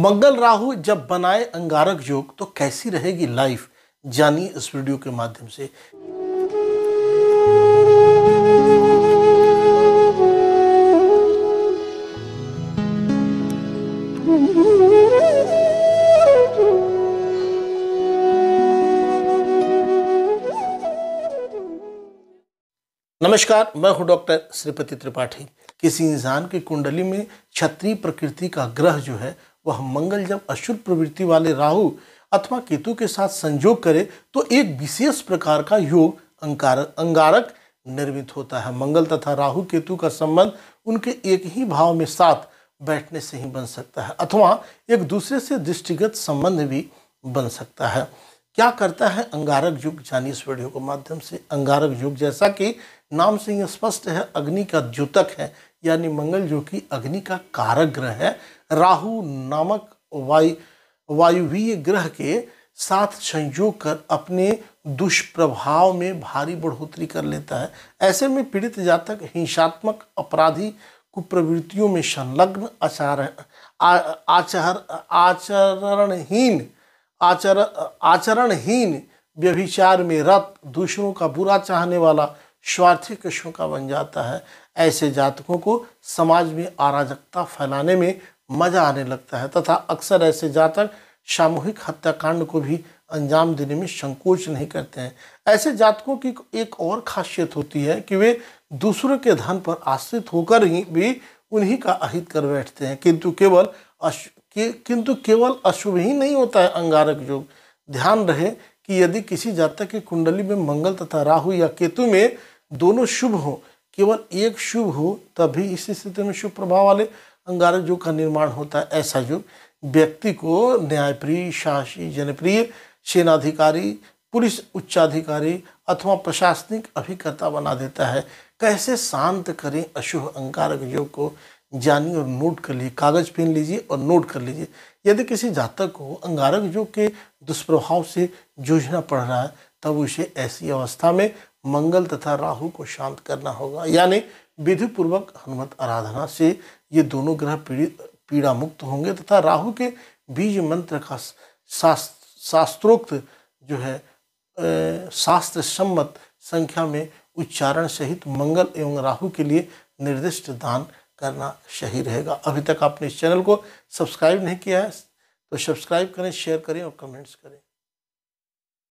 मंगल राहु जब बनाए अंगारक योग तो कैसी रहेगी लाइफ जानिए इस वीडियो के माध्यम से नमस्कार मैं हूं डॉक्टर श्रीपति त्रिपाठी किसी इंसान की कुंडली में क्षत्रिय प्रकृति का ग्रह जो है वह मंगल जब अशुभ प्रवृत्ति वाले राहु अथवा केतु के साथ संयोग करे तो एक विशेष प्रकार का योग अंकार अंगारक निर्मित होता है मंगल तथा राहु केतु का संबंध उनके एक ही भाव में साथ बैठने से ही बन सकता है अथवा एक दूसरे से दृष्टिगत संबंध भी बन सकता है क्या करता है अंगारक युग जानिए इस वीडियो के माध्यम से अंगारक युग जैसा कि नाम से ही स्पष्ट है अग्नि का द्योतक है यानी मंगल जो कि अग्नि का कारक ग्रह है राहु नामक वायु वायुवीय ग्रह के साथ संयोग कर अपने दुष्प्रभाव में भारी बढ़ोतरी कर लेता है ऐसे में पीड़ित जातक हिंसात्मक अपराधी कुप्रवृत्तियों में संलग्न आचार आचर आचरणहीन आचर आचरणहीन व्यभिचार में रत दूसरों का बुरा चाहने वाला स्वार्थी कृष्ण का बन जाता है ऐसे जातकों को समाज में अराजकता फैलाने में मजा आने लगता है तथा अक्सर ऐसे जातक सामूहिक हत्याकांड को भी अंजाम देने में संकोच नहीं करते हैं ऐसे जातकों की एक और खासियत होती है कि वे दूसरों के धन पर आश्रित होकर ही भी उन्हीं का अहित कर बैठते हैं किंतु केवल अशु के, किंतु केवल अशुभ ही नहीं होता है अंगारक योग ध्यान रहे कि यदि किसी जातक की कुंडली में मंगल तथा राहु या केतु में दोनों शुभ हो केवल एक शुभ हो तभी इस स्थिति में शुभ प्रभाव वाले अंगारक योग का निर्माण होता है ऐसा युग व्यक्ति को न्यायप्रिय शासी जनप्रिय सेनाधिकारी पुलिस उच्चाधिकारी अथवा प्रशासनिक अभिकर्ता बना देता है कैसे शांत करें अशुभ अंगारक योग को जानिए और नोट कर लीजिए कागज़ पेन लीजिए और नोट कर लीजिए यदि किसी जातक को अंगारक योग के दुष्प्रभाव से जूझना पड़ रहा है तब उसे ऐसी अवस्था में मंगल तथा राहु को शांत करना होगा यानी विधिपूर्वक हनुमत आराधना से ये दोनों ग्रह पीड़ित पीड़ा मुक्त होंगे तथा राहु के बीज मंत्र का शास्त्र शास्त्रोक्त जो है शास्त्र सम्मत संख्या में उच्चारण सहित मंगल एवं राहु के लिए निर्दिष्ट दान करना सही रहेगा अभी तक आपने इस चैनल को सब्सक्राइब नहीं किया है तो सब्सक्राइब करें शेयर करें और कमेंट्स करें